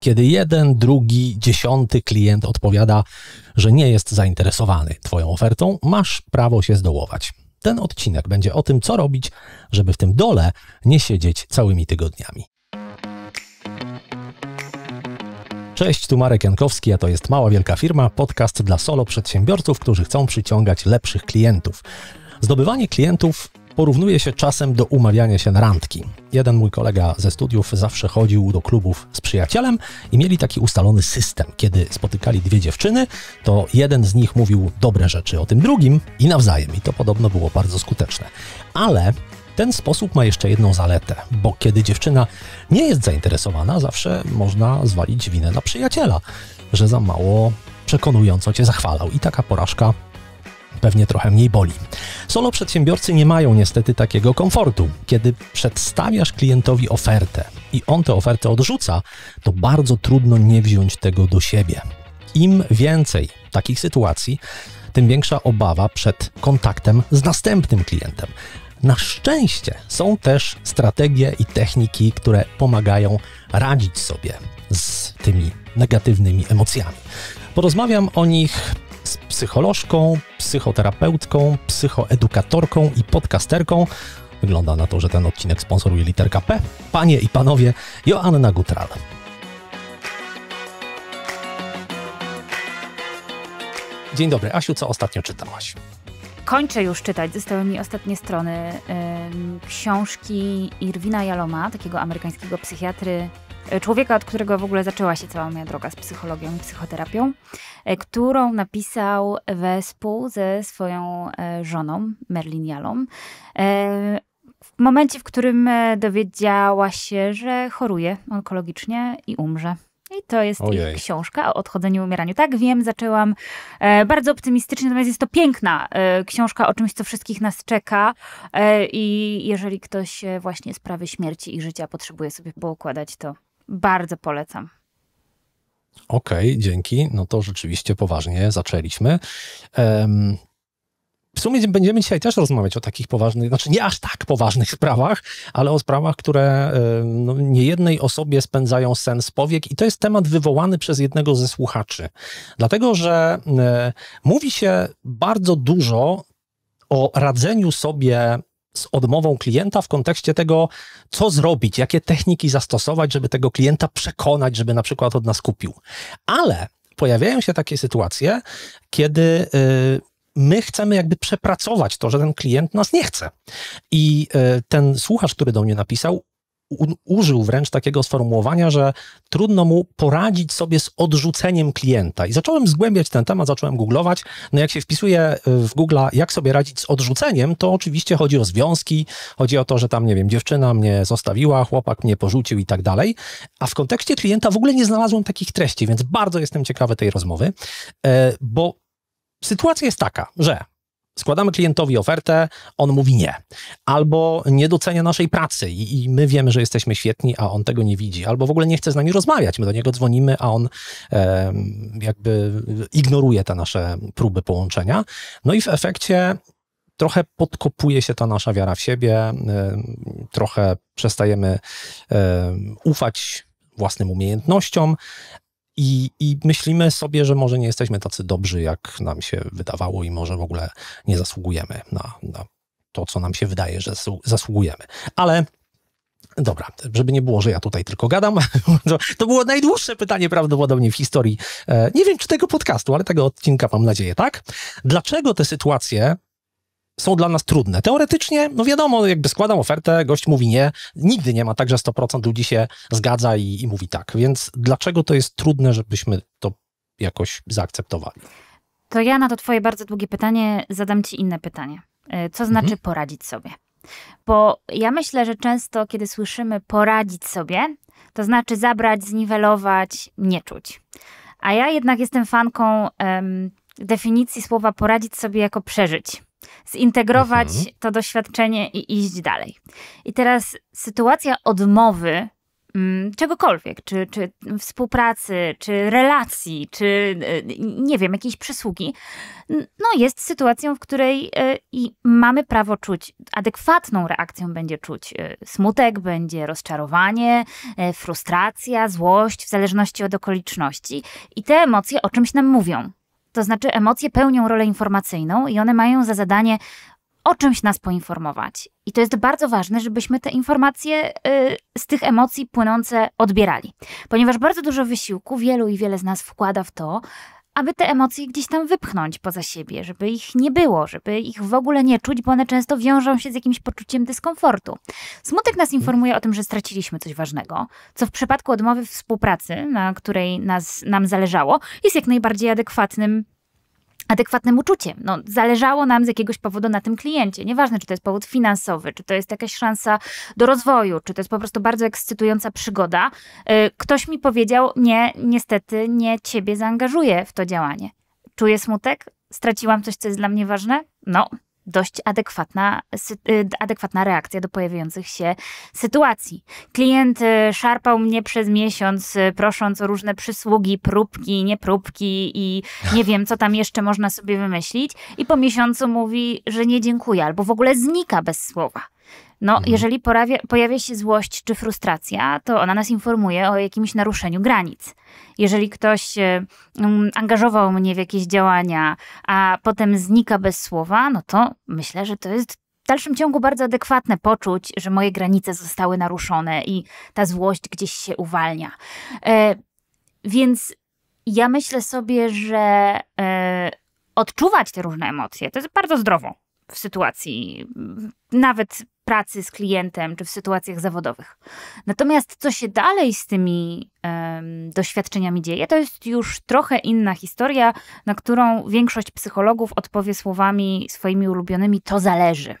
kiedy jeden, drugi, dziesiąty klient odpowiada, że nie jest zainteresowany Twoją ofertą, masz prawo się zdołować. Ten odcinek będzie o tym, co robić, żeby w tym dole nie siedzieć całymi tygodniami. Cześć, tu Marek Jankowski, a to jest Mała Wielka Firma, podcast dla solo przedsiębiorców, którzy chcą przyciągać lepszych klientów. Zdobywanie klientów porównuje się czasem do umawiania się na randki. Jeden mój kolega ze studiów zawsze chodził do klubów z przyjacielem i mieli taki ustalony system. Kiedy spotykali dwie dziewczyny, to jeden z nich mówił dobre rzeczy o tym drugim i nawzajem. I to podobno było bardzo skuteczne. Ale ten sposób ma jeszcze jedną zaletę, bo kiedy dziewczyna nie jest zainteresowana, zawsze można zwalić winę na przyjaciela, że za mało przekonująco cię zachwalał i taka porażka pewnie trochę mniej boli. Solo przedsiębiorcy nie mają niestety takiego komfortu. Kiedy przedstawiasz klientowi ofertę i on tę ofertę odrzuca, to bardzo trudno nie wziąć tego do siebie. Im więcej takich sytuacji, tym większa obawa przed kontaktem z następnym klientem. Na szczęście są też strategie i techniki, które pomagają radzić sobie z tymi negatywnymi emocjami. Porozmawiam o nich jest psycholożką, psychoterapeutką, psychoedukatorką i podcasterką. Wygląda na to, że ten odcinek sponsoruje literka P. Panie i panowie, Joanna Gutral. Dzień dobry, Asiu, co ostatnio czytałaś? Kończę już czytać, zostały mi ostatnie strony yy, książki Irwina Jaloma, takiego amerykańskiego psychiatry, E, człowieka, od którego w ogóle zaczęła się cała moja droga z psychologią i psychoterapią, e, którą napisał wespół ze swoją e, żoną, Merlin Jalą. W momencie, w którym dowiedziała się, że choruje onkologicznie i umrze. I to jest Ojej. ich książka o odchodzeniu i umieraniu. Tak, wiem, zaczęłam e, bardzo optymistycznie, natomiast jest to piękna e, książka o czymś, co wszystkich nas czeka. E, I jeżeli ktoś właśnie sprawy śmierci i życia potrzebuje sobie poukładać, to bardzo polecam. Okej, okay, dzięki. No to rzeczywiście poważnie zaczęliśmy. Um, w sumie będziemy dzisiaj też rozmawiać o takich poważnych, znaczy nie aż tak poważnych sprawach, ale o sprawach, które no, niejednej osobie spędzają sen z powiek i to jest temat wywołany przez jednego ze słuchaczy. Dlatego, że y, mówi się bardzo dużo o radzeniu sobie z odmową klienta w kontekście tego, co zrobić, jakie techniki zastosować, żeby tego klienta przekonać, żeby na przykład od nas kupił. Ale pojawiają się takie sytuacje, kiedy y, my chcemy jakby przepracować to, że ten klient nas nie chce. I y, ten słuchacz, który do mnie napisał, użył wręcz takiego sformułowania, że trudno mu poradzić sobie z odrzuceniem klienta. I zacząłem zgłębiać ten temat, zacząłem googlować. No jak się wpisuje y, w Google, jak sobie radzić z odrzuceniem, to oczywiście chodzi o związki, chodzi o to, że tam, nie wiem, dziewczyna mnie zostawiła, chłopak mnie porzucił i tak dalej. A w kontekście klienta w ogóle nie znalazłem takich treści, więc bardzo jestem ciekawy tej rozmowy, e, bo sytuacja jest taka, że Składamy klientowi ofertę, on mówi nie. Albo nie docenia naszej pracy i, i, my wiemy, że jesteśmy świetni, a on tego nie widzi. Albo w ogóle nie chce z nami rozmawiać. My do niego dzwonimy, a on e, jakby ignoruje te nasze próby połączenia. No i w efekcie trochę podkopuje się ta nasza wiara w siebie, trochę przestajemy ufać własnym umiejętnościom, i, I, myślimy sobie, że może nie jesteśmy tacy dobrzy, jak nam się wydawało, i może w ogóle nie zasługujemy na, na to, co nam się wydaje, że zasługujemy. Ale Dobra, żeby nie było, że ja tutaj tylko gadam, to, to, było najdłuższe pytanie prawdopodobnie w historii, e, nie wiem czy tego podcastu, ale tego odcinka mam nadzieję, tak? Dlaczego te sytuacje są dla nas trudne. Teoretycznie, no wiadomo, jakby składam ofertę, gość mówi nie, nigdy nie ma tak, że 100% ludzi się zgadza i, i mówi tak. Więc dlaczego to jest trudne, żebyśmy to jakoś zaakceptowali? To ja na to Twoje bardzo długie pytanie zadam Ci inne pytanie. E, co znaczy mhm. poradzić sobie? Bo ja myślę, że często, kiedy słyszymy poradzić sobie, to znaczy zabrać, zniwelować, nie czuć. A ja jednak jestem fanką definicji słowa poradzić sobie jako przeżyć zintegrować mhm. to doświadczenie i iść dalej. I teraz sytuacja odmowy mm, czegokolwiek, czy, czy współpracy, czy relacji, czy y, nie wiem, jakiejś przysługi, no jest sytuacją, w której y, i mamy prawo czuć, adekwatną reakcją będzie czuć y, smutek, będzie rozczarowanie, frustracja, złość, w zależności od okoliczności. I te emocje o czymś nam mówią. To znaczy, emocje pełnią rolę informacyjną i one mają za zadanie o czymś nas poinformować. I to jest bardzo ważne, żebyśmy te informacje y, z tych emocji płynące odbierali, ponieważ bardzo dużo wysiłku wielu i wiele z nas wkłada w to, aby te emocje gdzieś tam wypchnąć poza siebie, żeby ich nie było, żeby ich w ogóle nie czuć, bo one często wiążą się z jakimś poczuciem dyskomfortu. Smutek nas mhm. informuje o tym, że straciliśmy coś ważnego, co w przypadku odmowy współpracy, na której nas, nam zależało, jest jak najbardziej adekwatnym adekwatnym uczuciem. No, zależało nam z jakiegoś powodu na tym kliencie. Nieważne, czy to jest powód finansowy, czy to jest jakaś szansa do rozwoju, czy to jest po prostu bardzo ekscytująca przygoda. Y, ktoś mi powiedział: Nie, niestety nie ciebie zaangażuję w to działanie. Czuję smutek? Straciłam coś, co jest dla mnie ważne? No, dość adekwatna, y, adekwatna reakcja do pojawiających się sytuacji. Klient y, szarpał mnie przez miesiąc, y, prosząc o różne przysługi, próbki, niepróbki i nie wiem, co tam jeszcze można sobie wymyślić. I po miesiącu mówi, że nie dziękuję, albo w ogóle znika bez słowa. No, mhm. jeżeli porawia, pojawia się złość czy frustracja, to ona nas informuje o jakimś naruszeniu granic. Jeżeli ktoś um, angażował mnie w jakieś działania, a potem znika bez słowa, no to myślę, że to jest w dalszym ciągu bardzo adekwatne poczuć, że moje granice zostały naruszone i ta złość gdzieś się uwalnia. E, więc ja myślę sobie, że e, odczuwać te różne emocje to jest bardzo zdrowo w sytuacji, nawet pracy z klientem czy w sytuacjach zawodowych. Natomiast co się dalej z tymi um, doświadczeniami dzieje, to jest już trochę inna historia, na którą większość psychologów odpowie słowami swoimi ulubionymi: to zależy.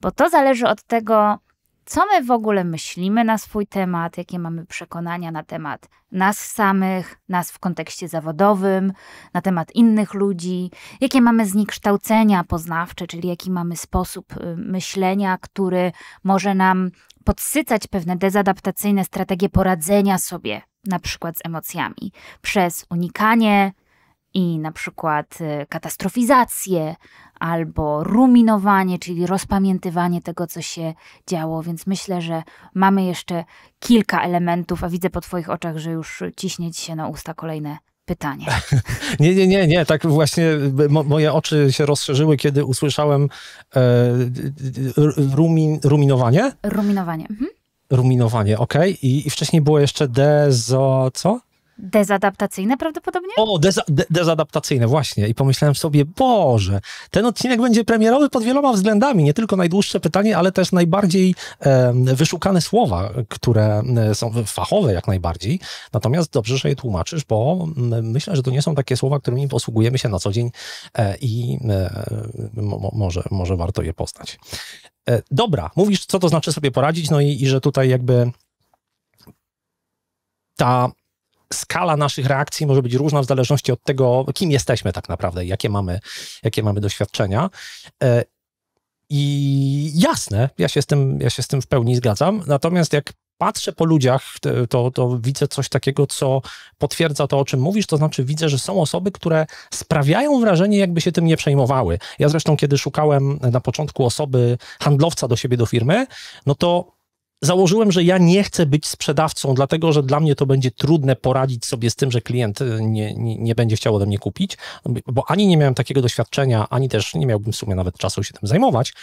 Bo to zależy od tego, co my w ogóle myślimy na swój temat, jakie mamy przekonania na temat nas samych, nas w kontekście zawodowym, na temat innych ludzi, jakie mamy zniekształcenia poznawcze, czyli jaki mamy sposób y, myślenia, który może nam podsycać pewne dezadaptacyjne strategie poradzenia sobie, na przykład z emocjami, przez unikanie, i na przykład y, katastrofizację albo ruminowanie, czyli rozpamiętywanie tego, co się działo. Więc myślę, że mamy jeszcze kilka elementów, a widzę po Twoich oczach, że już ciśnie ci się na usta kolejne pytanie. nie, nie, nie, nie. Tak właśnie mo moje oczy się rozszerzyły, kiedy usłyszałem e, rumin, ruminowanie. Ruminowanie. Mhm. Ruminowanie, okej. Okay. I, I, wcześniej było jeszcze dezo... co? Dezadaptacyjne prawdopodobnie? O, deza de dezadaptacyjne, właśnie. I pomyślałem sobie, Boże, ten odcinek będzie premierowy pod wieloma względami. Nie tylko najdłuższe pytanie, ale też najbardziej e, wyszukane słowa, które e, są fachowe jak najbardziej. Natomiast dobrze, że je tłumaczysz, bo myślę, że to nie są takie słowa, którymi posługujemy się na co dzień e, i e, może, może warto je poznać. E, dobra, mówisz, co to znaczy sobie poradzić, no i, i że tutaj jakby ta skala naszych reakcji może być różna w zależności od tego, kim jesteśmy tak naprawdę, jakie mamy, jakie mamy doświadczenia. E, I jasne, ja się, z tym, ja się z tym w pełni zgadzam. Natomiast jak patrzę po ludziach, to, to widzę coś takiego, co potwierdza to, o czym mówisz, to znaczy widzę, że są osoby, które sprawiają wrażenie, jakby się tym nie przejmowały. Ja zresztą, kiedy szukałem na początku osoby handlowca do siebie do firmy, no to założyłem, że ja nie chcę być sprzedawcą, dlatego że dla mnie to będzie trudne poradzić sobie z tym, że klient y, nie, nie, nie, będzie chciał ode mnie kupić, bo ani nie miałem takiego doświadczenia, ani też nie miałbym w sumie nawet czasu się tym zajmować.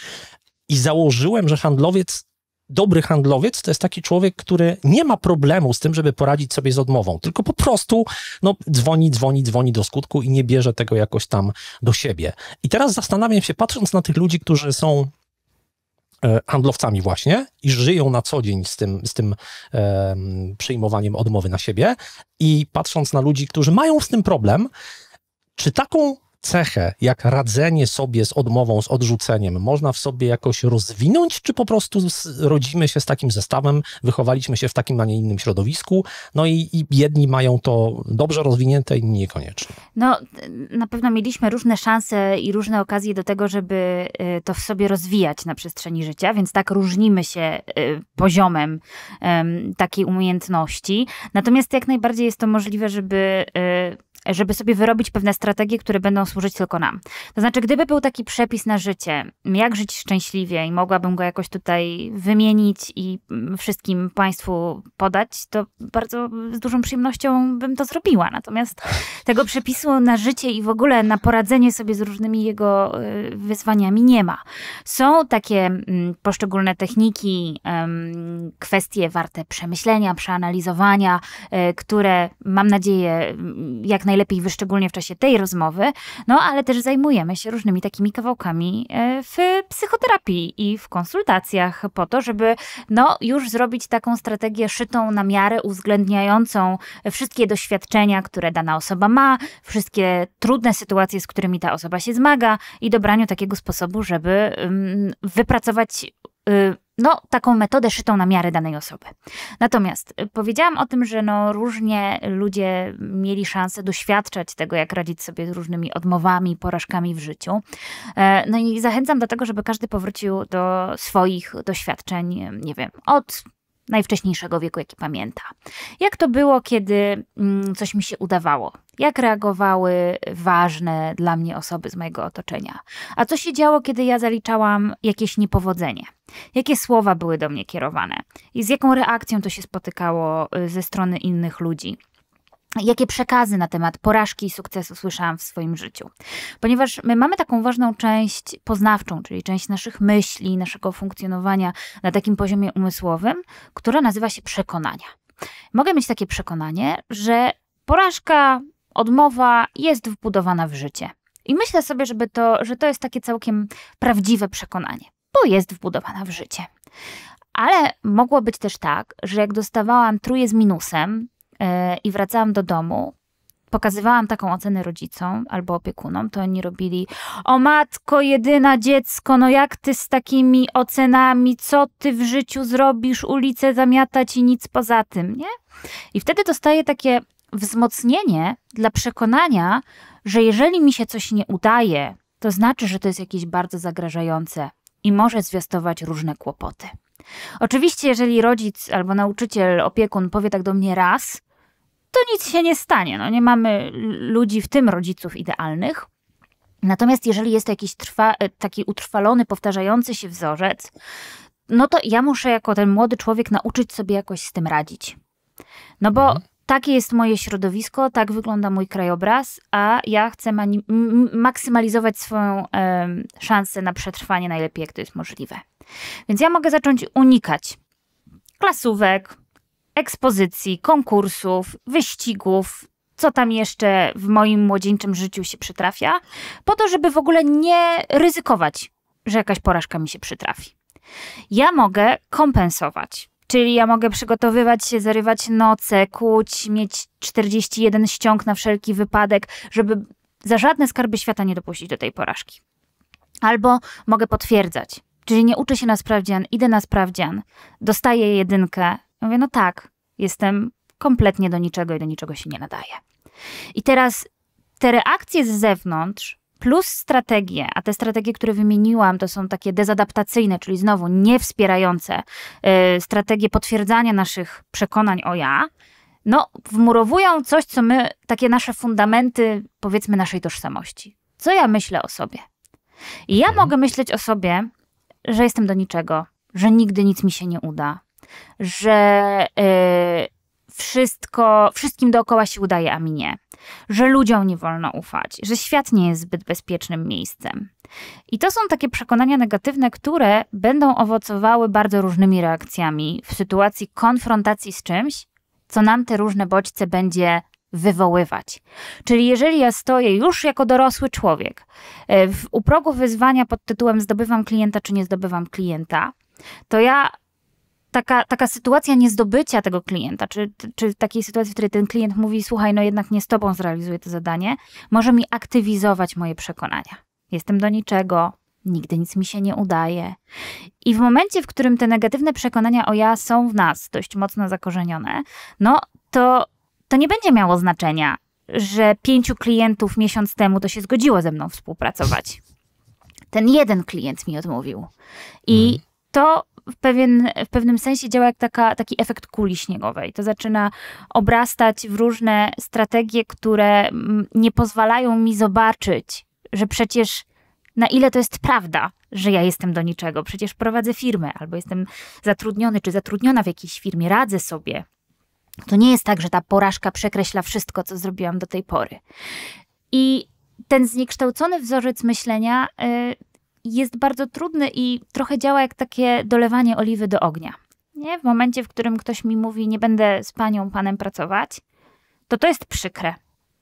I założyłem, że handlowiec, dobry handlowiec to jest taki człowiek, który nie ma problemu z tym, żeby poradzić sobie z odmową, tylko po prostu no, dzwoni, dzwoni, dzwoni do skutku i nie bierze tego jakoś tam do siebie. I teraz zastanawiam się, patrząc na tych ludzi, którzy są E, handlowcami właśnie i żyją na co dzień z tym, z tym um, przyjmowaniem odmowy na siebie i patrząc na ludzi, którzy mają z tym problem, czy taką cechę, jak radzenie sobie z odmową, z odrzuceniem, można w sobie jakoś rozwinąć, czy po prostu rodzimy się z takim zestawem, wychowaliśmy się w takim, a nie innym środowisku, no i, i jedni mają to dobrze rozwinięte, inni niekoniecznie. No, na pewno mieliśmy różne szanse i różne okazje do tego, żeby y, to w sobie rozwijać na przestrzeni życia, więc tak różnimy się y, poziomem takiej umiejętności. Natomiast jak najbardziej jest to możliwe, żeby y, żeby sobie wyrobić pewne strategie, które będą służyć tylko nam. To znaczy, gdyby był taki przepis na życie, jak żyć szczęśliwie i mogłabym go jakoś tutaj wymienić i mm, wszystkim Państwu podać, to bardzo z dużą przyjemnością bym to zrobiła. Natomiast tego przepisu na życie i w ogóle na poradzenie sobie z różnymi jego y, wyzwaniami nie ma. Są takie mm, poszczególne techniki, kwestie warte przemyślenia, przeanalizowania, y, które mam nadzieję mm, jak najlepiej wyszczególnie w czasie tej rozmowy, no ale też zajmujemy się różnymi takimi kawałkami e, w psychoterapii i w konsultacjach po to, żeby no, już zrobić taką strategię szytą na miarę, uwzględniającą wszystkie doświadczenia, które dana osoba ma, wszystkie trudne sytuacje, z którymi ta osoba się zmaga i dobraniu takiego sposobu, żeby mm, wypracować y, no, taką metodę szytą na miarę danej osoby. Natomiast y, powiedziałam o tym, że no, różnie ludzie mieli szansę doświadczać tego, jak radzić sobie z różnymi odmowami, porażkami w życiu. E, no i zachęcam do tego, żeby każdy powrócił do swoich doświadczeń, nie wiem, od najwcześniejszego wieku, jaki pamięta. Jak to było, kiedy mm, coś mi się udawało? Jak reagowały ważne dla mnie osoby z mojego otoczenia? A co się działo, kiedy ja zaliczałam jakieś niepowodzenie? Jakie słowa były do mnie kierowane? I z jaką reakcją to się spotykało y, ze strony innych ludzi? jakie przekazy na temat porażki i sukcesu słyszałam w swoim życiu. Ponieważ my mamy taką ważną część poznawczą, czyli część naszych myśli, naszego funkcjonowania na takim poziomie umysłowym, która nazywa się przekonania. Mogę mieć takie przekonanie, że porażka, odmowa jest wbudowana w życie. I myślę sobie, żeby to, że to jest takie całkiem prawdziwe przekonanie, bo jest wbudowana w życie. Ale mogło być też tak, że jak dostawałam truje z minusem, E, i wracałam do domu, pokazywałam taką ocenę rodzicom albo opiekunom, to oni robili: O matko, jedyna dziecko, no jak ty z takimi ocenami, co ty w życiu zrobisz, ulicę zamiatać i nic poza tym, nie? I wtedy dostaję takie wzmocnienie dla przekonania, że jeżeli mi się coś nie udaje, to znaczy, że to jest jakieś bardzo zagrażające i może zwiastować różne kłopoty. Oczywiście, jeżeli rodzic albo nauczyciel, opiekun powie tak do mnie raz, to nic się nie stanie. No, nie mamy ludzi, w tym rodziców idealnych. Natomiast jeżeli jest to jakiś trwa, e, taki utrwalony, powtarzający się wzorzec, no to ja muszę jako ten młody człowiek nauczyć sobie jakoś z tym radzić. No bo mhm. takie jest moje środowisko, tak wygląda mój krajobraz, a ja chcę maksymalizować swoją e, szansę na przetrwanie najlepiej, jak to jest możliwe. Więc ja mogę zacząć unikać klasówek, ekspozycji, konkursów, wyścigów, co tam jeszcze w moim młodzieńczym życiu się przytrafia, po to, żeby w ogóle nie ryzykować, że jakaś porażka mi się przytrafi. Ja mogę kompensować. Czyli ja mogę przygotowywać się, zarywać noce, kłuć, mieć 41 ściąg na wszelki wypadek, żeby za żadne skarby świata nie dopuścić do tej porażki. Albo mogę potwierdzać, czyli nie uczę się na sprawdzian, idę na sprawdzian, dostaję jedynkę, Mówię, no tak, jestem kompletnie do niczego i do niczego się nie nadaje. I teraz te reakcje z zewnątrz plus strategie, a te strategie, które wymieniłam, to są takie dezadaptacyjne, czyli znowu niewspierające yy, strategie potwierdzania naszych przekonań o ja, no, wmurowują coś, co my, takie nasze fundamenty, powiedzmy, naszej tożsamości. Co ja myślę o sobie? I ja mhm. mogę myśleć o sobie, że jestem do niczego, że nigdy nic mi się nie uda, że e, wszystko, wszystkim dookoła się udaje, a mi nie. Że ludziom nie wolno ufać, że świat nie jest zbyt bezpiecznym miejscem. I to są takie przekonania negatywne, które będą owocowały bardzo różnymi reakcjami w sytuacji konfrontacji z czymś, co nam te różne bodźce będzie wywoływać. Czyli jeżeli ja stoję już jako dorosły człowiek e, w, u progu wyzwania pod tytułem zdobywam klienta czy nie zdobywam klienta, to ja taka, taka sytuacja niezdobycia tego klienta, czy, czy takiej sytuacji, w której ten klient mówi, słuchaj, no jednak nie z tobą zrealizuję to zadanie, może mi aktywizować moje przekonania. Jestem do niczego, nigdy nic mi się nie udaje. I w momencie, w którym te negatywne przekonania o ja są w nas dość mocno zakorzenione, no to, to nie będzie miało znaczenia, że pięciu klientów miesiąc temu to się zgodziło ze mną współpracować. Ten jeden klient mi odmówił. I mhm. to w, pewien, w pewnym sensie działa jak taka, taki efekt kuli śniegowej. To zaczyna obrastać w różne strategie, które mm, nie pozwalają mi zobaczyć, że przecież na ile to jest prawda, że ja jestem do niczego. Przecież prowadzę firmę, albo jestem zatrudniony czy zatrudniona w jakiejś firmie, radzę sobie. To nie jest tak, że ta porażka przekreśla wszystko, co zrobiłam do tej pory. I ten zniekształcony wzorzec myślenia y, jest bardzo trudny i trochę działa jak takie dolewanie oliwy do ognia. Nie? W momencie, w którym ktoś mi mówi, nie będę z panią, panem pracować, to to jest przykre.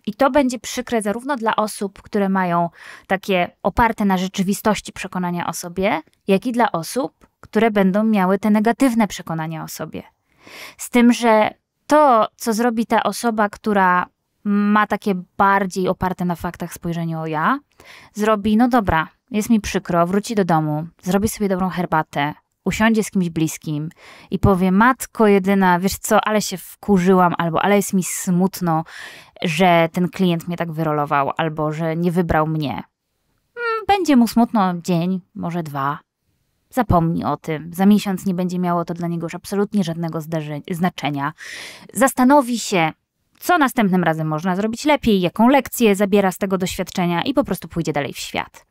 I to będzie przykre zarówno dla osób, które mają takie oparte na rzeczywistości przekonania o sobie, jak i dla osób, które będą miały te negatywne przekonania o sobie. Z tym, że to, co zrobi ta osoba, która ma takie bardziej oparte na faktach spojrzenie o ja, zrobi, no dobra, jest mi przykro, wróci do domu, zrobi sobie dobrą herbatę, usiądzie z kimś bliskim i powie: Matko jedyna, wiesz co, ale się wkurzyłam, albo ale jest mi smutno, że ten klient mnie tak wyrolował, albo że nie wybrał mnie. Hmm, będzie mu smutno dzień, może dwa. Zapomni o tym. Za miesiąc nie będzie miało to dla niego już absolutnie żadnego znaczenia. Zastanowi się, co następnym razem można zrobić lepiej, jaką lekcję zabiera z tego doświadczenia i po prostu pójdzie dalej w świat.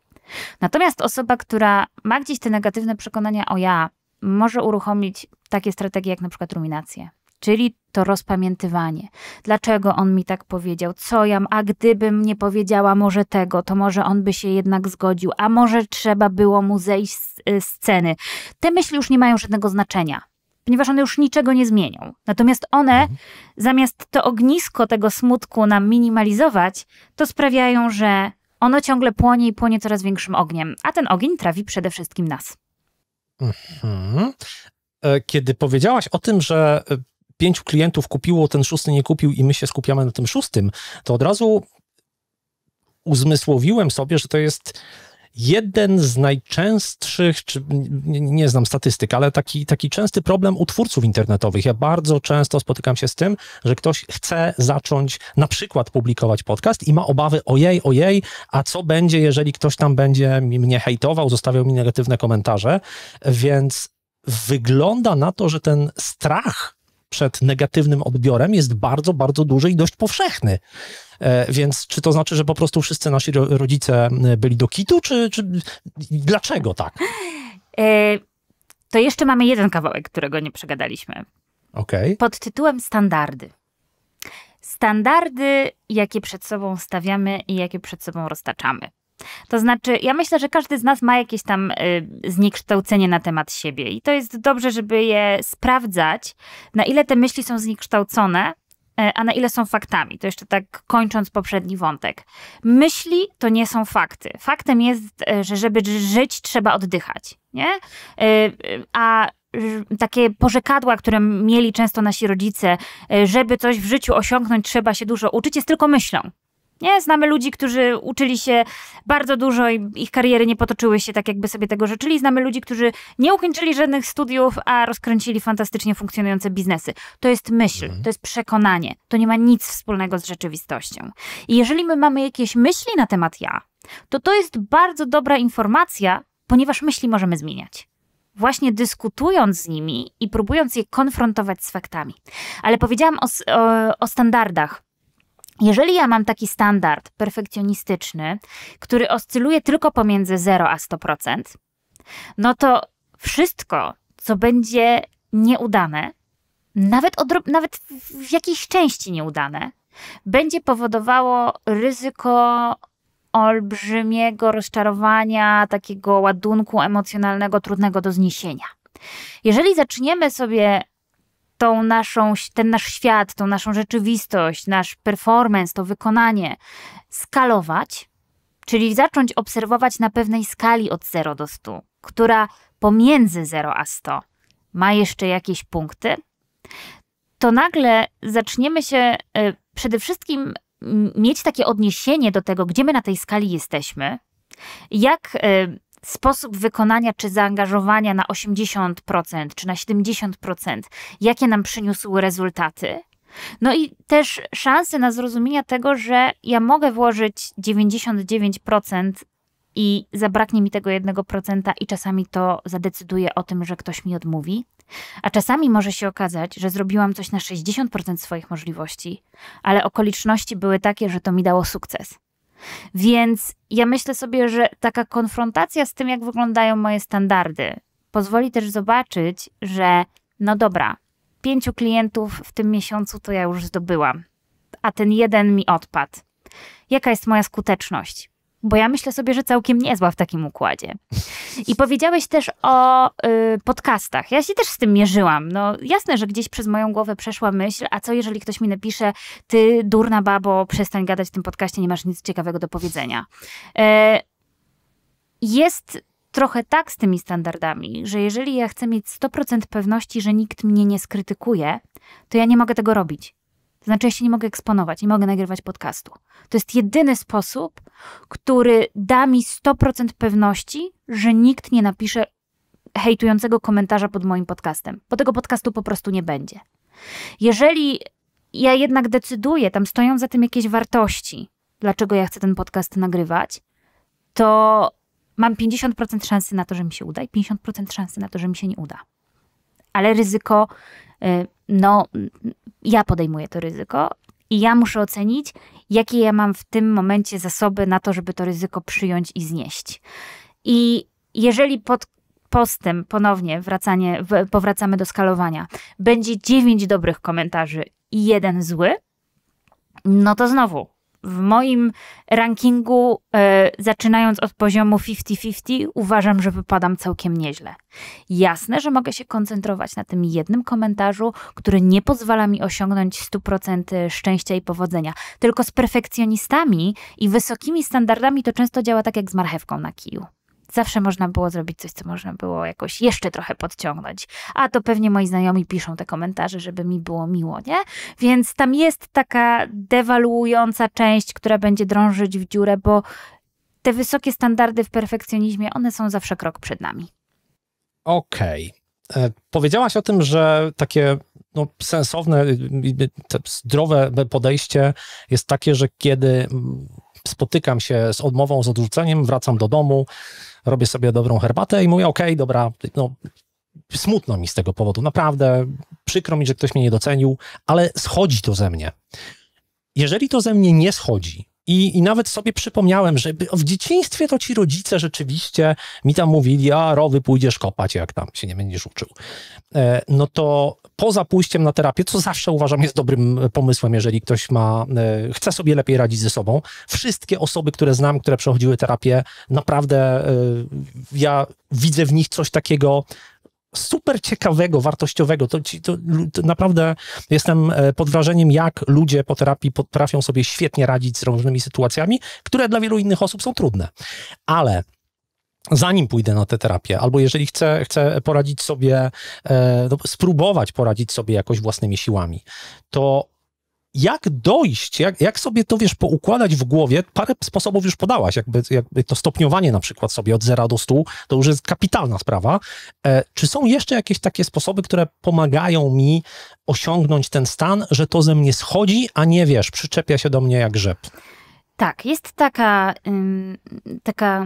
Natomiast osoba, która ma gdzieś te negatywne przekonania o ja, może uruchomić takie strategie jak na przykład ruminację, czyli to rozpamiętywanie. Dlaczego on mi tak powiedział? Co ja, a gdybym nie powiedziała może tego, to może on by się jednak zgodził, a może trzeba było mu zejść z, z y, sceny. Te myśli już nie mają żadnego znaczenia ponieważ one już niczego nie zmienią. Natomiast one, mhm. zamiast to ognisko tego smutku nam minimalizować, to sprawiają, że ono ciągle płonie i płonie coraz większym ogniem, a ten ogień trawi przede wszystkim nas. Mhm. E, kiedy powiedziałaś o tym, że e, pięciu klientów kupiło, ten szósty nie kupił i my się skupiamy na tym szóstym, to od razu uzmysłowiłem sobie, że to jest jeden z najczęstszych, czy nie, nie, znam statystyk, ale taki, taki częsty problem u twórców internetowych. Ja bardzo często spotykam się z tym, że ktoś chce zacząć na przykład publikować podcast i ma obawy ojej, ojej, a co będzie, jeżeli ktoś tam będzie mnie hejtował, zostawiał mi negatywne komentarze, więc wygląda na to, że ten strach przed negatywnym odbiorem jest bardzo, bardzo duży i dość powszechny. E, więc czy to znaczy, że po prostu wszyscy nasi rodzice e, byli do kitu, czy, czy dlaczego tak? E, to jeszcze mamy jeden kawałek, którego nie przegadaliśmy. Okay. Pod tytułem Standardy. Standardy, jakie przed sobą stawiamy i jakie przed sobą roztaczamy. To znaczy, ja myślę, że każdy z nas ma jakieś tam y, zniekształcenie na temat siebie i to jest dobrze, żeby je sprawdzać, na ile te myśli są zniekształcone, e, a na ile są faktami. To jeszcze tak kończąc poprzedni wątek. Myśli to nie są fakty. Faktem jest, e, że żeby żyć, trzeba oddychać, nie? E, a takie pożekadła, które mieli często nasi rodzice, żeby coś w życiu osiągnąć, trzeba się dużo uczyć, jest tylko myślą. Nie? Znamy ludzi, którzy uczyli się bardzo dużo i ich kariery nie potoczyły się tak, jakby sobie tego życzyli. Znamy ludzi, którzy nie ukończyli żadnych studiów, a rozkręcili fantastycznie funkcjonujące biznesy. To jest myśl, mhm. to jest przekonanie. To nie ma nic wspólnego z rzeczywistością. I jeżeli my mamy jakieś myśli na temat ja, to to jest bardzo dobra informacja, ponieważ myśli możemy zmieniać właśnie dyskutując z nimi i próbując je konfrontować z faktami. Ale powiedziałam o, o, o, standardach. Jeżeli ja mam taki standard perfekcjonistyczny, który oscyluje tylko pomiędzy 0 a 100%, no to wszystko, co będzie nieudane, nawet, nawet w jakiejś części nieudane, będzie powodowało ryzyko olbrzymiego rozczarowania, takiego ładunku emocjonalnego trudnego do zniesienia. Jeżeli zaczniemy sobie tą naszą, ten nasz świat, tą naszą rzeczywistość, nasz performance, to wykonanie skalować, czyli zacząć obserwować na pewnej skali od 0 do 100, która pomiędzy 0 a 100 ma jeszcze jakieś punkty, to nagle zaczniemy się e, przede wszystkim mieć takie odniesienie do tego, gdzie my na tej skali jesteśmy, jak e, sposób wykonania czy zaangażowania na 80% czy na 70%, jakie nam przyniósł rezultaty. No i też szanse na zrozumienie tego, że ja mogę włożyć 99% i zabraknie mi tego jednego procenta i czasami to zadecyduje o tym, że ktoś mi odmówi. A czasami może się okazać, że zrobiłam coś na 60% swoich możliwości, ale okoliczności były takie, że to mi dało sukces. Więc ja myślę sobie, że taka konfrontacja z tym, jak wyglądają moje standardy, pozwoli też zobaczyć, że no dobra, pięciu klientów w tym miesiącu to ja już zdobyłam, a ten jeden mi odpadł. Jaka jest moja skuteczność? bo ja myślę sobie, że całkiem niezła w takim układzie. I powiedziałeś też o y, podcastach. Ja się też z tym mierzyłam. No jasne, że gdzieś przez moją głowę przeszła myśl, a co jeżeli ktoś mi napisze, ty durna babo, przestań gadać w tym podcaście, nie masz nic ciekawego do powiedzenia. Y, jest trochę tak z tymi standardami, że jeżeli ja chcę mieć 100% pewności, że nikt mnie nie skrytykuje, to ja nie mogę tego robić. To znaczy, ja się nie mogę eksponować, nie mogę nagrywać podcastu. To jest jedyny sposób, który da mi 100% pewności, że nikt nie napisze hejtującego komentarza pod moim podcastem, bo tego podcastu po prostu nie będzie. Jeżeli ja jednak decyduję, tam stoją za tym jakieś wartości, dlaczego ja chcę ten podcast nagrywać, to mam 50% szansy na to, że mi się uda i 50% szansy na to, że mi się nie uda. Ale ryzyko y, no ja podejmuję to ryzyko i ja muszę ocenić, jakie ja mam w tym momencie zasoby na to, żeby to ryzyko przyjąć i znieść. I jeżeli pod postem ponownie wracanie, powracamy do skalowania, będzie dziewięć dobrych komentarzy i jeden zły, no to znowu w moim rankingu, e, zaczynając od poziomu 50-50, uważam, że wypadam całkiem nieźle. Jasne, że mogę się koncentrować na tym jednym komentarzu, który nie pozwala mi osiągnąć 100% szczęścia i powodzenia. Tylko z perfekcjonistami i wysokimi standardami to często działa tak jak z marchewką na kiju. Zawsze można było zrobić coś, co można było jakoś jeszcze trochę podciągnąć. A to pewnie moi znajomi piszą te komentarze, żeby mi było miło, nie? Więc tam jest taka dewaluująca część, która będzie drążyć w dziurę, bo te wysokie standardy w perfekcjonizmie, one są zawsze krok przed nami. Okej. Okay. E, powiedziałaś o tym, że takie no, sensowne, zdrowe podejście jest takie, że kiedy spotykam się z odmową, z odrzuceniem, wracam do domu, robię sobie dobrą herbatę i mówię, okej, okay, dobra, no, smutno mi z tego powodu, naprawdę, przykro mi, że ktoś mnie nie docenił, ale schodzi to ze mnie. Jeżeli to ze mnie nie schodzi, i, I nawet sobie przypomniałem, że w dzieciństwie to ci rodzice rzeczywiście mi tam mówili, a rowy pójdziesz kopać, jak tam się nie będziesz uczył. E, no to poza pójściem na terapię, co zawsze uważam jest dobrym e, pomysłem, jeżeli ktoś ma, e, chce sobie lepiej radzić ze sobą. Wszystkie osoby, które znam, które przechodziły terapię, naprawdę ja widzę w nich coś takiego, super ciekawego, wartościowego. To, to, to, naprawdę jestem e, pod wrażeniem, jak ludzie po terapii potrafią sobie świetnie radzić z różnymi sytuacjami, które dla wielu innych osób są trudne. Ale zanim pójdę na tę terapię, albo jeżeli chcę, chcę poradzić sobie, e, no, spróbować poradzić sobie jakoś własnymi siłami, to jak dojść, jak, jak sobie to, wiesz, poukładać w głowie, parę sposobów już podałaś, jakby, jakby to stopniowanie na przykład sobie od zera do stu, to już jest kapitalna sprawa. E, czy są jeszcze jakieś takie sposoby, które pomagają mi osiągnąć ten stan, że to ze mnie schodzi, a nie, wiesz, przyczepia się do mnie jak rzep? Tak, jest taka, taka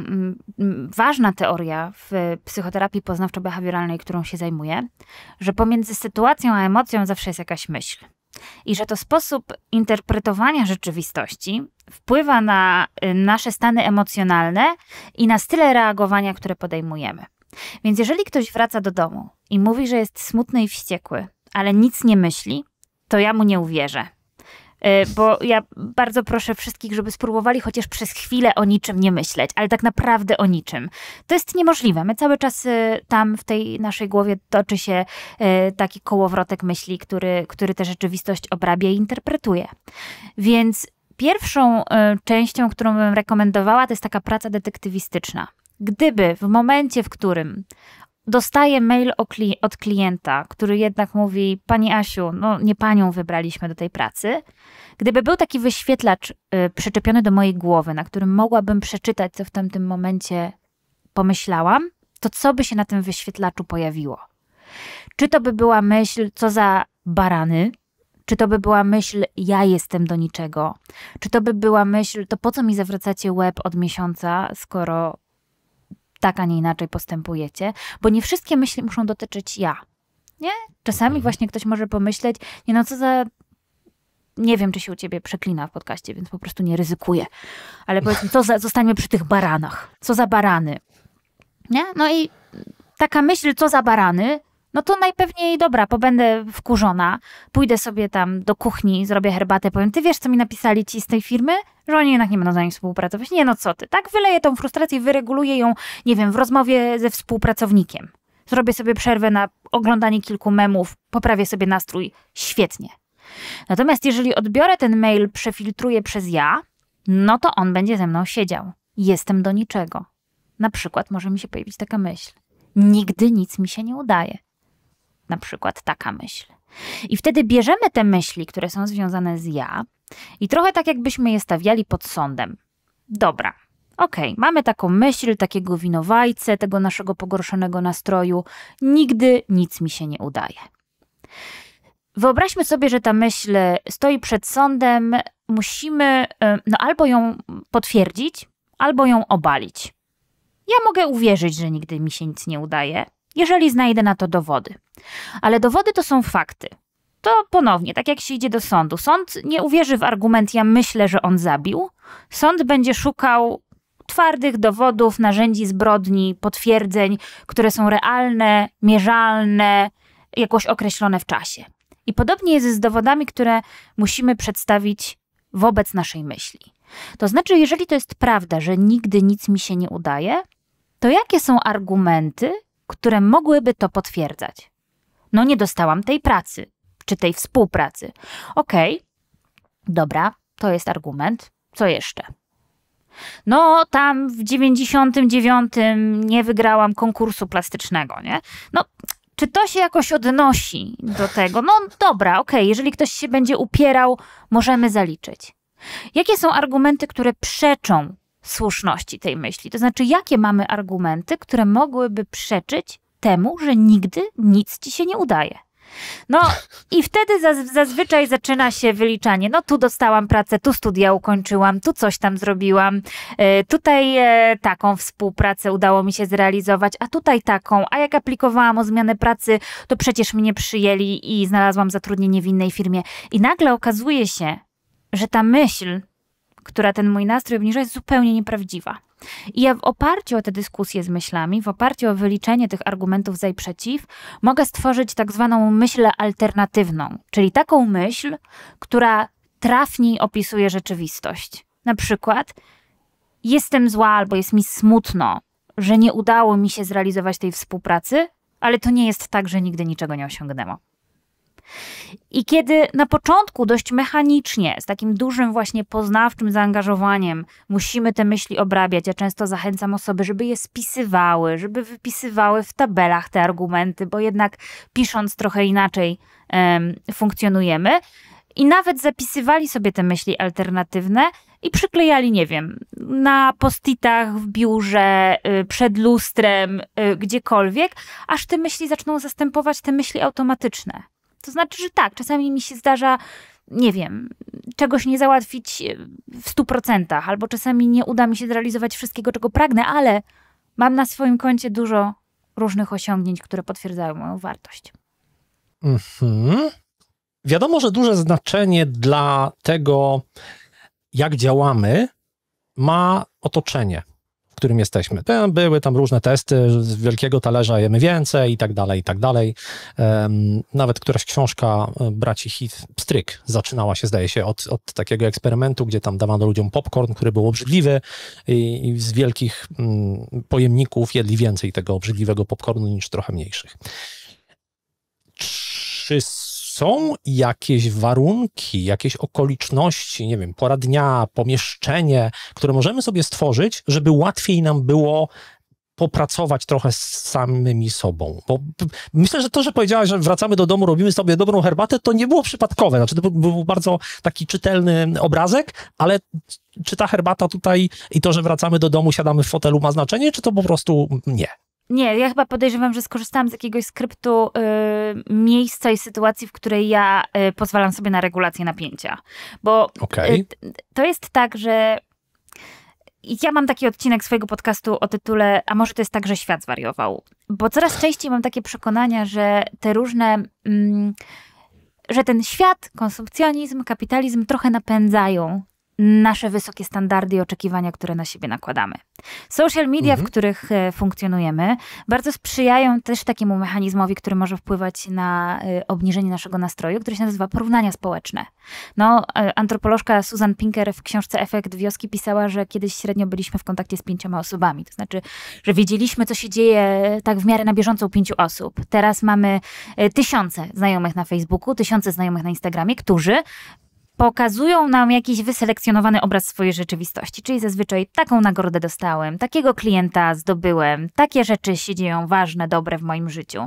ważna teoria w psychoterapii poznawczo-behawioralnej, którą się zajmuję, że pomiędzy sytuacją a emocją zawsze jest jakaś myśl i że to sposób interpretowania rzeczywistości wpływa na y, nasze stany emocjonalne i na style reagowania, które podejmujemy. Więc jeżeli ktoś wraca do domu i mówi, że jest smutny i wściekły, ale nic nie myśli, to ja mu nie uwierzę. E, bo ja bardzo proszę wszystkich, żeby spróbowali chociaż przez chwilę o niczym nie myśleć, ale tak naprawdę o niczym. To jest niemożliwe. My cały czas e, tam w tej naszej głowie toczy się e, taki kołowrotek myśli, który, który tę rzeczywistość obrabia i interpretuje. Więc pierwszą częścią, którą bym rekomendowała, to jest taka praca detektywistyczna. Gdyby w momencie, w którym dostaję mail od klienta, który jednak mówi: Pani Asiu, no nie panią wybraliśmy do tej pracy. Gdyby był taki wyświetlacz y, przyczepiony do mojej głowy, na którym mogłabym przeczytać, co w tamtym momencie pomyślałam, to co by się na tym wyświetlaczu pojawiło? Czy to by była myśl, co za barany? Czy to by była myśl, ja jestem do niczego? Czy to by była myśl, to po co mi zawracacie łeb od miesiąca, skoro tak, a nie inaczej postępujecie, bo nie wszystkie myśli muszą dotyczyć ja. Nie? Czasami mhm. właśnie ktoś może pomyśleć, nie no co za nie wiem, czy się u ciebie przeklina w podcaście, więc po prostu nie ryzykuję. Ale powiedzmy, co za, zostańmy przy tych baranach. Co za barany. Nie? No i taka myśl, co za barany, no to najpewniej dobra, pobędę wkurzona, pójdę sobie tam do kuchni, zrobię herbatę, powiem, ty wiesz, co mi napisali ci z tej firmy? Że oni jednak nie będą z nami współpracować. Nie, no co ty, tak? Wyleję tą frustrację, wyreguluję ją, nie wiem, w rozmowie ze współpracownikiem. Zrobię sobie przerwę na oglądanie kilku memów, poprawię sobie nastrój. Świetnie. Natomiast jeżeli odbiorę ten mail, przefiltruję przez ja, no to on będzie ze mną siedział. Jestem do niczego. Na przykład może mi się pojawić taka myśl. Nigdy nic mi się nie udaje na przykład taka myśl. I wtedy bierzemy te myśli, które są związane z ja, i trochę tak jakbyśmy je stawiali pod sądem. Dobra, okej, okay, mamy taką myśl, takiego winowajcę, tego naszego pogorszonego nastroju, nigdy nic mi się nie udaje. Wyobraźmy sobie, że ta myśl stoi przed sądem, musimy e, no, albo ją potwierdzić, albo ją obalić. Ja mogę uwierzyć, że nigdy mi się nic nie udaje, jeżeli znajdę na to dowody. Ale dowody to są fakty. To ponownie, tak jak się idzie do sądu. Sąd nie uwierzy w argument, ja myślę, że on zabił. Sąd będzie szukał twardych dowodów, narzędzi zbrodni, potwierdzeń, które są realne, mierzalne, jakoś określone w czasie. I podobnie jest z dowodami, które musimy przedstawić wobec naszej myśli. To znaczy, jeżeli to jest prawda, że nigdy nic mi się nie udaje, to jakie są argumenty, które mogłyby to potwierdzać. No nie dostałam tej pracy, czy tej współpracy. Okej, okay, dobra, to jest argument. Co jeszcze? No, tam w 99 nie wygrałam konkursu plastycznego, nie? No, czy to się jakoś odnosi do tego? No dobra, okej, okay, jeżeli ktoś się będzie upierał, możemy zaliczyć. Jakie są argumenty, które przeczą słuszności tej myśli. To znaczy, jakie mamy argumenty, które mogłyby przeczyć temu, że nigdy nic ci się nie udaje. No i wtedy zaz zazwyczaj zaczyna się wyliczanie. No tu dostałam pracę, tu studia ukończyłam, tu coś tam zrobiłam, e, tutaj e, taką współpracę udało mi się zrealizować, a tutaj taką. A jak aplikowałam o zmianę pracy, to przecież mnie przyjęli i znalazłam zatrudnienie w innej firmie. I nagle okazuje się, że ta myśl która ten mój nastrój obniża, jest zupełnie nieprawdziwa. I ja w oparciu o te dyskusje z myślami, w oparciu o wyliczenie tych argumentów za i przeciw, mogę stworzyć tak zwaną myśl alternatywną, czyli taką myśl, która trafniej opisuje rzeczywistość. Na przykład, jestem zła albo jest mi smutno, że nie udało mi się zrealizować tej współpracy, ale to nie jest tak, że nigdy niczego nie osiągnęło. I kiedy na początku dość mechanicznie, z takim dużym właśnie poznawczym zaangażowaniem musimy te myśli obrabiać, ja często zachęcam osoby, żeby je spisywały, żeby wypisywały w tabelach te argumenty, bo jednak pisząc trochę inaczej um, funkcjonujemy. I nawet zapisywali sobie te myśli alternatywne i przyklejali, nie wiem, na postitach, w biurze, y, przed lustrem, y, gdziekolwiek, aż te myśli zaczną zastępować te myśli automatyczne. To znaczy, że tak, czasami mi się zdarza nie wiem, czegoś nie załatwić e, w stu procentach, albo czasami nie uda mi się zrealizować wszystkiego, czego pragnę, ale mam na swoim koncie dużo różnych osiągnięć, które potwierdzają moją wartość. Mhm. Wiadomo, że duże znaczenie dla tego, jak działamy, ma otoczenie którym jesteśmy. Były tam różne testy, z wielkiego talerza jemy więcej i tak dalej, i tak dalej. Nawet któraś książka e, braci Hit Stryk zaczynała się, zdaje się, od, od takiego eksperymentu, gdzie tam dawano ludziom popcorn, który był obrzydliwy i, i z wielkich mm, pojemników jedli więcej tego obrzydliwego popcornu niż trochę mniejszych są jakieś warunki, jakieś okoliczności, nie wiem, pora dnia, pomieszczenie, które możemy sobie stworzyć, żeby łatwiej nam było popracować trochę z samymi sobą. Bo myślę, że to, że powiedziałaś, że wracamy do domu, robimy sobie dobrą herbatę, to nie było przypadkowe. Znaczy, to był bardzo taki czytelny obrazek, ale czy ta herbata tutaj i to, że wracamy do domu, siadamy w fotelu ma znaczenie, czy to po prostu nie? Nie, ja chyba podejrzewam, że skorzystałam z jakiegoś skryptu y, miejsca i sytuacji, w której ja y, pozwalam sobie na regulację napięcia. Bo okay. y, to jest tak, że ja mam taki odcinek swojego podcastu o tytule A może to jest tak, że świat zwariował? Bo coraz częściej mam takie przekonania, że te różne. Mm, że ten świat, konsumpcjonizm, kapitalizm trochę napędzają nasze wysokie standardy i oczekiwania, które na siebie nakładamy. Social media, mhm. w których e, funkcjonujemy, bardzo sprzyjają też takiemu mechanizmowi, który może wpływać na e, obniżenie naszego nastroju, który się nazywa porównania społeczne. No, e, antropolożka Susan Pinker w książce Efekt Wioski pisała, że kiedyś średnio byliśmy w kontakcie z pięcioma osobami, to znaczy, że wiedzieliśmy, co się dzieje tak w miarę na bieżąco u pięciu osób. Teraz mamy tysiące znajomych na Facebooku, tysiące znajomych na Instagramie, którzy pokazują nam jakiś wyselekcjonowany obraz swojej rzeczywistości, czyli zazwyczaj taką nagrodę dostałem, takiego klienta zdobyłem, takie rzeczy się dzieją ważne, dobre w moim życiu.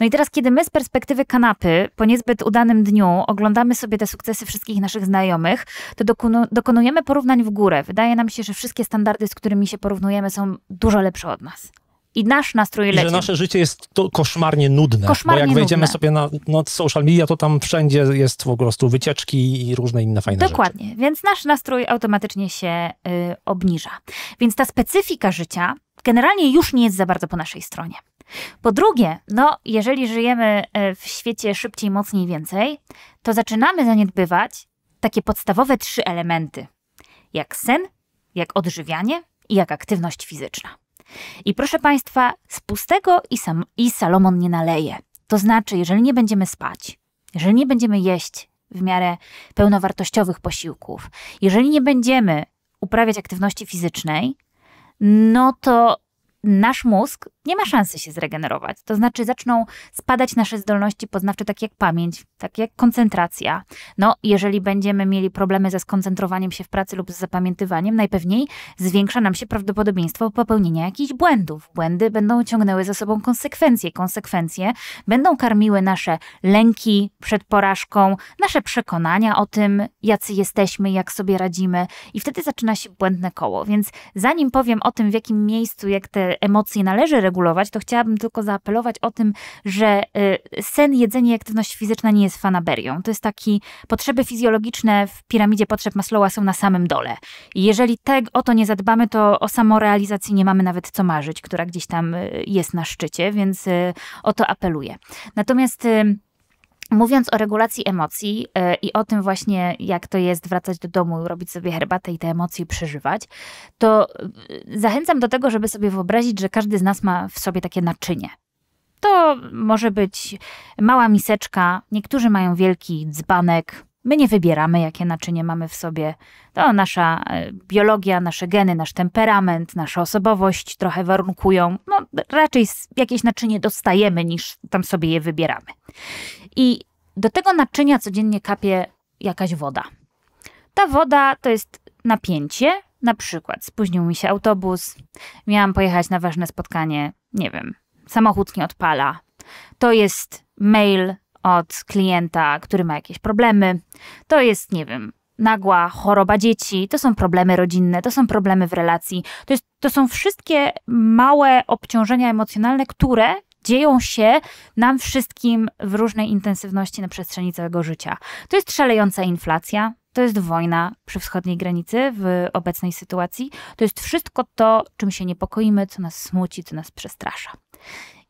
No i teraz, kiedy my z perspektywy kanapy po niezbyt udanym dniu oglądamy sobie te sukcesy wszystkich naszych znajomych, to dokonujemy porównań w górę. Wydaje nam się, że wszystkie standardy, z którymi się porównujemy, są dużo lepsze od nas i nasz nastrój I leci. że nasze życie jest to koszmarnie nudne. Koszmarnie bo jak wejdziemy nudne. sobie na no, social media, to tam wszędzie jest po prostu wycieczki i różne inne fajne Dokładnie. rzeczy. Dokładnie, więc nasz nastrój automatycznie się y, obniża. Więc ta specyfika życia generalnie już nie jest za bardzo po naszej stronie. Po drugie, no, jeżeli żyjemy y, w świecie szybciej, mocniej, więcej, to zaczynamy zaniedbywać takie podstawowe trzy elementy: jak sen, jak odżywianie i jak aktywność fizyczna. I proszę Państwa, z pustego i, sam, i Salomon nie naleje. To znaczy, jeżeli nie będziemy spać, jeżeli nie będziemy jeść w miarę pełnowartościowych posiłków, jeżeli nie będziemy uprawiać aktywności fizycznej, no to nasz mózg nie ma szansy się zregenerować. To znaczy, zaczną spadać nasze zdolności poznawcze, takie jak pamięć, takie jak koncentracja. No, jeżeli będziemy mieli problemy ze skoncentrowaniem się w pracy lub z zapamiętywaniem, najpewniej zwiększa nam się prawdopodobieństwo popełnienia jakichś błędów. Błędy będą ciągnęły za sobą konsekwencje. Konsekwencje będą karmiły nasze lęki przed porażką, nasze przekonania o tym, jacy jesteśmy, jak sobie radzimy, i wtedy zaczyna się błędne koło. Więc zanim powiem o tym, w jakim miejscu, jak te emocje należy regulować, to chciałabym tylko zaapelować o tym, że y, sen, jedzenie i aktywność fizyczna nie jest fanaberią. To jest taki, potrzeby fizjologiczne w piramidzie potrzeb Maslowa są na samym dole. I jeżeli tego, tak, o to nie zadbamy, to o samorealizacji nie mamy nawet co marzyć, która gdzieś tam y, jest na szczycie, więc y, o to apeluję. Natomiast Mówiąc o regulacji emocji e, i o tym właśnie, jak to jest wracać do domu, robić sobie herbatę i te emocje przeżywać, to e, zachęcam do tego, żeby sobie wyobrazić, że każdy z nas ma w sobie takie naczynie. To może być mała miseczka, niektórzy mają wielki dzbanek, My nie wybieramy, jakie naczynie mamy w sobie. To nasza e, biologia, nasze geny, nasz temperament, nasza osobowość trochę warunkują. No, raczej jakieś naczynie dostajemy, niż tam sobie je wybieramy. I do tego naczynia codziennie kapie jakaś woda. Ta woda to jest napięcie. Na przykład spóźnił mi się autobus, miałam pojechać na ważne spotkanie, nie wiem, samochód nie odpala. To jest mail od klienta, który ma jakieś problemy. To jest, nie wiem, nagła choroba dzieci, to są problemy rodzinne, to są problemy w relacji. To, jest, to są wszystkie małe obciążenia emocjonalne, które dzieją się nam wszystkim w różnej intensywności na przestrzeni całego życia. To jest szalejąca inflacja, to jest wojna przy wschodniej granicy w obecnej sytuacji. To jest wszystko to, czym się niepokoimy, co nas smuci, co nas przestrasza.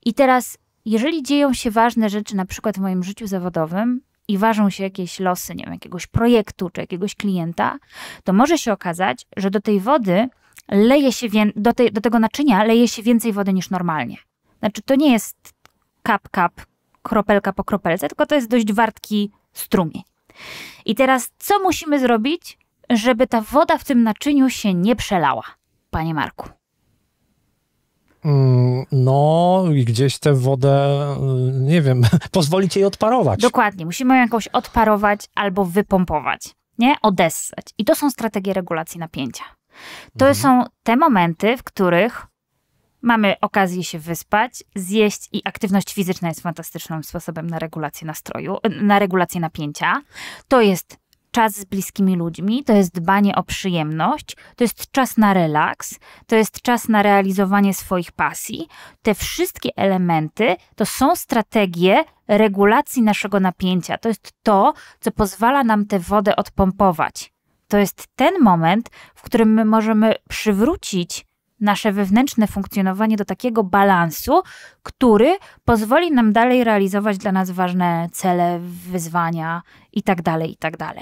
I teraz jeżeli dzieją się ważne rzeczy, na przykład w moim życiu zawodowym, i ważą się jakieś losy, nie wiem, jakiegoś projektu czy jakiegoś klienta, to może się okazać, że do tej wody leje się, do, do tego naczynia leje się więcej wody niż normalnie. Znaczy, to nie jest kap, kap, kropelka po kropelce, tylko to jest dość wartki strumień. I teraz, co musimy zrobić, żeby ta woda w tym naczyniu się nie przelała, panie Marku? Mm, no, i gdzieś tę wodę, y, nie wiem, pozwolić jej odparować. Dokładnie, musimy ją jakoś odparować albo wypompować, nie? Odessać. I to są strategie regulacji napięcia. To mhm. są te momenty, w których mamy okazję się wyspać, zjeść i aktywność fizyczna jest fantastycznym sposobem na regulację nastroju, na regulację napięcia. To jest czas z bliskimi ludźmi, to jest dbanie o przyjemność, to jest czas na relaks, to jest czas na realizowanie swoich pasji. Te wszystkie elementy to są strategie regulacji naszego napięcia. To jest to, co pozwala nam tę wodę odpompować. To jest ten moment, w którym my możemy przywrócić nasze wewnętrzne funkcjonowanie do takiego balansu, który pozwoli nam dalej realizować dla nas ważne cele, wyzwania itd., tak itd. Tak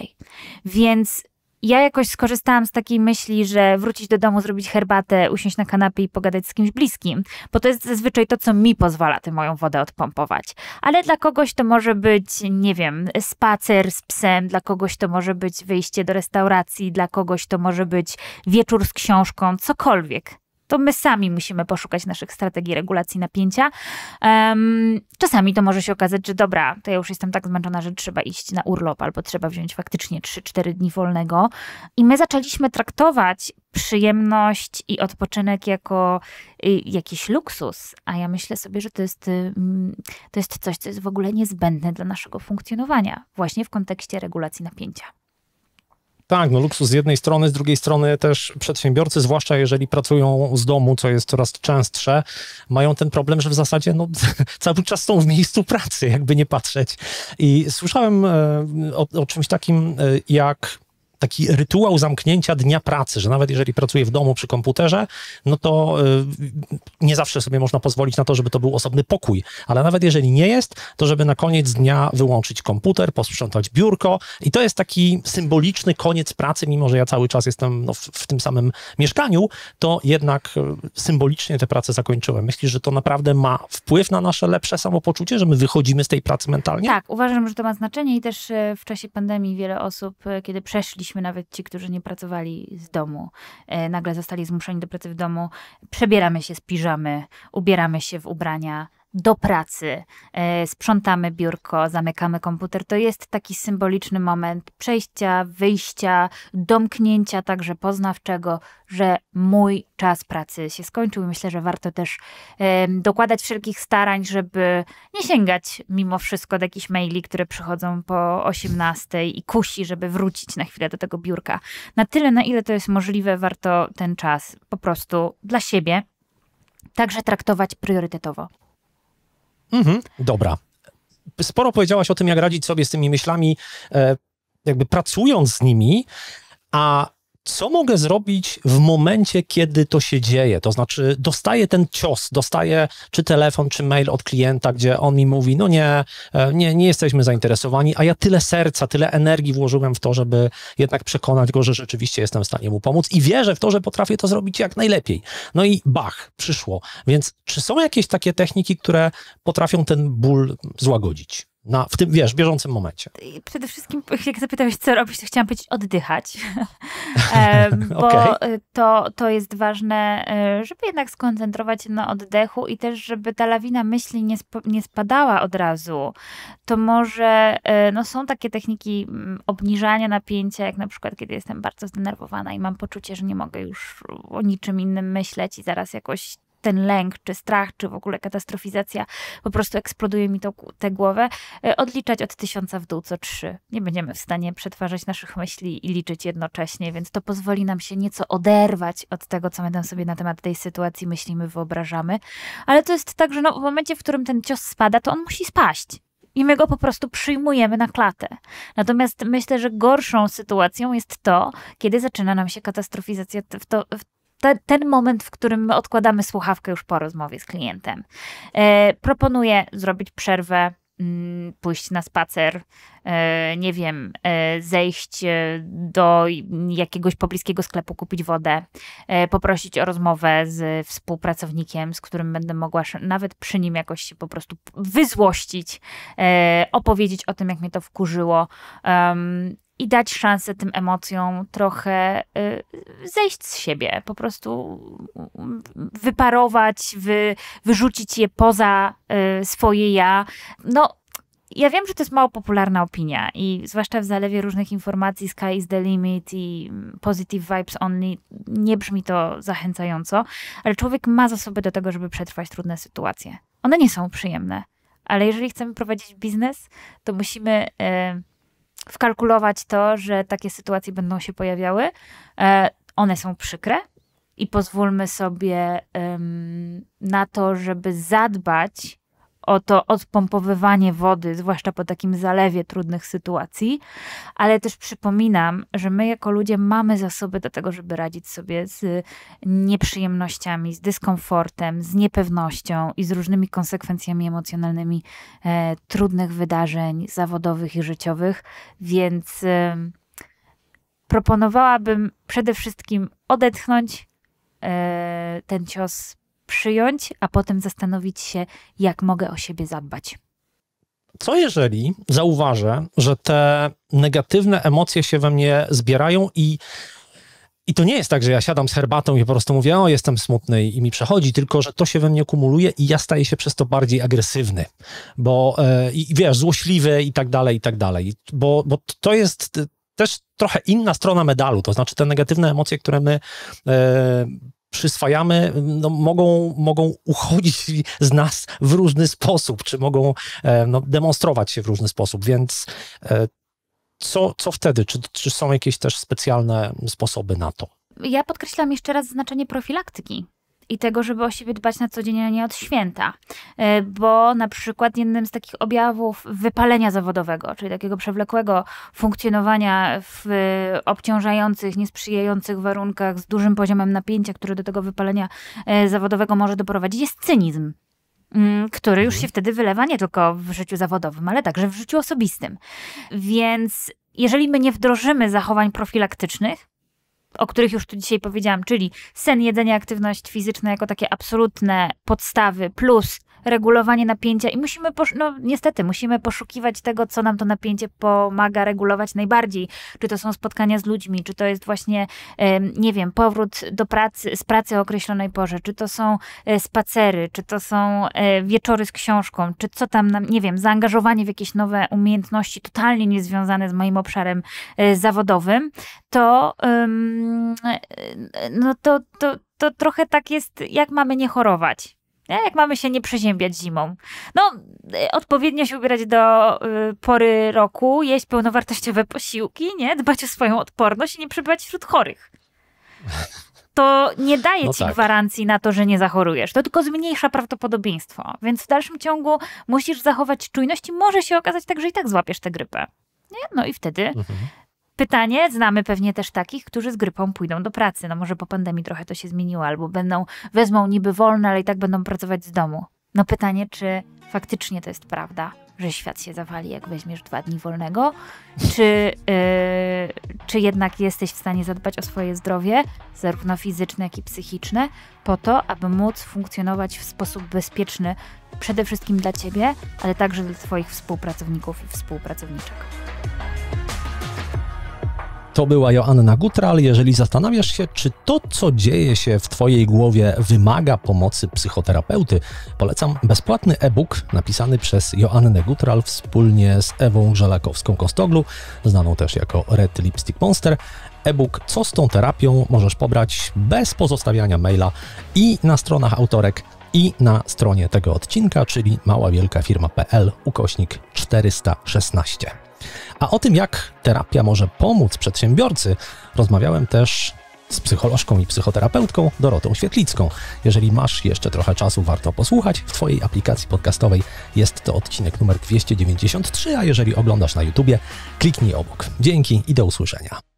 Więc ja jakoś skorzystałam z takiej myśli, że wrócić do domu, zrobić herbatę, usiąść na kanapie i pogadać z kimś bliskim, bo to jest zazwyczaj to, co mi pozwala tę moją wodę odpompować. Ale dla kogoś to może być, nie wiem, spacer z psem, dla kogoś to może być wyjście do restauracji, dla kogoś to może być wieczór z książką, cokolwiek to my sami musimy poszukać naszych strategii regulacji napięcia. Um, czasami to może się okazać, że dobra, to ja już jestem tak zmęczona, że trzeba iść na urlop albo trzeba wziąć faktycznie 3-4 dni wolnego. I my zaczęliśmy traktować przyjemność i odpoczynek jako y, jakiś luksus, a ja myślę sobie, że to jest, to jest coś, co jest w ogóle niezbędne dla naszego funkcjonowania, właśnie w kontekście regulacji napięcia. Tak, no luksus z jednej strony, z drugiej strony też przedsiębiorcy, zwłaszcza jeżeli pracują z domu, co jest coraz częstsze, mają ten problem, że w zasadzie no, cały czas są w miejscu pracy, jakby nie patrzeć. I słyszałem e, o, o czymś takim e, jak taki rytuał zamknięcia dnia pracy, że nawet jeżeli pracuję w domu przy komputerze, no to y, nie zawsze sobie można pozwolić na to, żeby to był osobny pokój, ale nawet jeżeli nie jest, to żeby na koniec dnia wyłączyć komputer, posprzątać biurko i to jest taki symboliczny koniec pracy, mimo że ja cały czas jestem no, w, w tym samym mieszkaniu, to jednak y, symbolicznie tę pracę zakończyłem. Myślisz, że to naprawdę ma wpływ na nasze lepsze samopoczucie, że my wychodzimy z tej pracy mentalnie? Tak, uważam, że to ma znaczenie i też y, w czasie pandemii wiele osób, kiedy przeszliśmy Mieliśmy nawet ci, którzy nie pracowali z domu, e, nagle zostali zmuszeni do pracy w domu. Przebieramy się z piżamy, ubieramy się w ubrania do pracy, e, sprzątamy biurko, zamykamy komputer. To jest taki symboliczny moment przejścia, wyjścia, domknięcia także poznawczego, że mój czas pracy się skończył. Myślę, że warto też e, dokładać wszelkich starań, żeby nie sięgać mimo wszystko do jakichś maili, które przychodzą po 18 i kusi, żeby wrócić na chwilę do tego biurka. Na tyle, na ile to jest możliwe, warto ten czas po prostu dla siebie także traktować priorytetowo. Mhm, dobra. Sporo powiedziałaś o tym, jak radzić sobie z tymi myślami, e, jakby pracując z nimi, a co mogę zrobić w momencie, kiedy to się dzieje? To znaczy, dostaję ten cios, dostaję czy telefon, czy mail od klienta, gdzie on mi mówi: No nie, e, nie, nie jesteśmy zainteresowani, a ja tyle serca, tyle energii włożyłem w to, żeby jednak przekonać go, że rzeczywiście jestem w stanie mu pomóc i wierzę w to, że potrafię to zrobić jak najlepiej. No i bach, przyszło. Więc czy są jakieś takie techniki, które potrafią ten ból złagodzić? Na, w tym, wiesz, bieżącym momencie. Przede wszystkim, jak zapytałeś, co robisz. to chciałam powiedzieć oddychać. bo okay. E, to, to jest ważne, e, żeby jednak skoncentrować się na oddechu i też, żeby ta lawina myśli nie, sp nie spadała od razu. To może, e, no są takie techniki mm, obniżania napięcia, jak na przykład, kiedy jestem bardzo zdenerwowana i mam poczucie, że nie mogę już o niczym innym myśleć i zaraz jakoś ten lęk, czy strach, czy w ogóle katastrofizacja po prostu eksploduje mi to, tę głowę, e, odliczać od tysiąca w dół co trzy. Nie będziemy w stanie przetwarzać naszych myśli i liczyć jednocześnie, więc to pozwoli nam się nieco oderwać od tego, co my tam sobie na temat tej sytuacji myślimy, wyobrażamy. Ale to jest tak, że no, w momencie, w którym ten cios spada, to on musi spaść i my go po prostu przyjmujemy na klatę. Natomiast myślę, że gorszą sytuacją jest to, kiedy zaczyna nam się katastrofizacja w to, w te, ten moment, w którym my odkładamy słuchawkę już po rozmowie z klientem. E, proponuję zrobić przerwę, mm, pójść na spacer, e, nie wiem, e, zejść do jakiegoś pobliskiego sklepu, kupić wodę, poprosić o rozmowę z współpracownikiem, z którym będę mogła nawet przy nim jakoś się po prostu wyzłościć, opowiedzieć o tym, jak mnie to wkurzyło i dać szansę tym emocjom trochę y, zejść z siebie, po prostu wyparować, wy, wyrzucić je poza y, swoje ja. No, ja wiem, że to jest mało popularna opinia i zwłaszcza w zalewie różnych informacji Sky is the limit i positive vibes only, nie brzmi to zachęcająco, ale człowiek ma zasoby do tego, żeby przetrwać trudne sytuacje. One nie są przyjemne, ale jeżeli chcemy prowadzić biznes, to musimy... Yy, wkalkulować to, że takie sytuacje będą się pojawiały. E, one są przykre i pozwólmy sobie na to, żeby zadbać o to odpompowywanie wody, zwłaszcza po takim zalewie trudnych sytuacji, ale też przypominam, że my jako ludzie mamy zasoby do tego, żeby radzić sobie z nieprzyjemnościami, z dyskomfortem, z niepewnością i z różnymi konsekwencjami emocjonalnymi e, trudnych wydarzeń zawodowych i życiowych, więc e, proponowałabym przede wszystkim odetchnąć, e, ten cios przyjąć, a potem zastanowić się, jak mogę o siebie zadbać. Co jeżeli zauważę, że te negatywne emocje się we mnie zbierają i i to nie jest tak, że ja siadam z herbatą i po prostu mówię, o, jestem smutny i mi przechodzi, tylko że to się we mnie kumuluje i ja staję się przez to bardziej agresywny, bo e, i wiesz, złośliwy i tak dalej, i tak dalej. Bo, bo to jest e, też trochę inna strona medalu, to znaczy te negatywne emocje, które my e, przyswajamy, no, mogą, mogą uchodzić z nas w różny sposób, czy mogą e, no, demonstrować się w różny sposób, więc e, co, co wtedy? Czy, czy są jakieś też specjalne sposoby na to? Ja podkreślam jeszcze raz znaczenie profilaktyki i tego, żeby o siebie dbać na co dzień, a nie od święta. E, bo na przykład jednym z takich objawów wypalenia zawodowego, czyli takiego przewlekłego funkcjonowania w obciążających, niesprzyjających warunkach, z dużym poziomem napięcia, który do tego wypalenia e, zawodowego może doprowadzić, jest cynizm mm, który już się wtedy wylewa nie tylko w życiu zawodowym, ale także w życiu osobistym. Więc jeżeli my nie wdrożymy zachowań profilaktycznych, o których już tu dzisiaj powiedziałam, czyli sen, jedzenie, aktywność fizyczna jako takie absolutne podstawy, plus regulowanie napięcia i musimy, no niestety, musimy poszukiwać tego, co nam to napięcie pomaga regulować najbardziej. Czy to są spotkania z ludźmi, czy to jest właśnie, nie wiem, powrót do pracy, z pracy o określonej porze, czy to są e, spacery, czy to są e, wieczory z książką, czy co tam nie wiem, zaangażowanie w jakieś nowe umiejętności totalnie niezwiązane z moim obszarem e, zawodowym, to, no to, to, to trochę tak jest, jak mamy nie chorować nie? jak mamy się nie przeziębiać zimą. No, y, odpowiednio się ubierać do y, pory roku, jeść pełnowartościowe posiłki, nie? dbać o swoją odporność i nie przebywać wśród chorych. To nie daje no ci tak. gwarancji na to, że nie zachorujesz. To tylko zmniejsza prawdopodobieństwo. Więc w dalszym ciągu musisz zachować czujność i może się okazać tak, że i tak złapiesz tę grypę. Nie? No i wtedy mhm. Pytanie, znamy pewnie też takich, którzy z grypą pójdą do pracy. No może po pandemii trochę to się zmieniło, albo będą, wezmą niby wolne, ale i tak będą pracować z domu. No pytanie, czy faktycznie to jest prawda, że świat się zawali, jak weźmiesz dwa dni wolnego? Czy, yy, czy jednak jesteś w stanie zadbać o swoje zdrowie, zarówno fizyczne, jak i psychiczne, po to, aby móc funkcjonować w sposób bezpieczny przede wszystkim dla ciebie, ale także dla Twoich współpracowników i współpracowniczek? To była Joanna Gutral. Jeżeli zastanawiasz się, czy to, co dzieje się w Twojej głowie, wymaga pomocy psychoterapeuty, polecam bezpłatny e-book napisany przez Joannę Gutral wspólnie z Ewą Żelakowską-Kostoglu, znaną też jako Red Lipstick Monster. E-book Co z tą terapią możesz pobrać bez pozostawiania maila i na stronach autorek i na stronie tego odcinka, czyli maławielkafirma.pl ukośnik 416. A o tym, jak terapia może pomóc przedsiębiorcy, rozmawiałem też z psycholożką i psychoterapeutką Dorotą Świetlicką. Jeżeli masz jeszcze trochę czasu, warto posłuchać. W Twojej aplikacji podcastowej jest to odcinek numer 293, a jeżeli oglądasz na YouTubie, kliknij obok. Dzięki i do usłyszenia.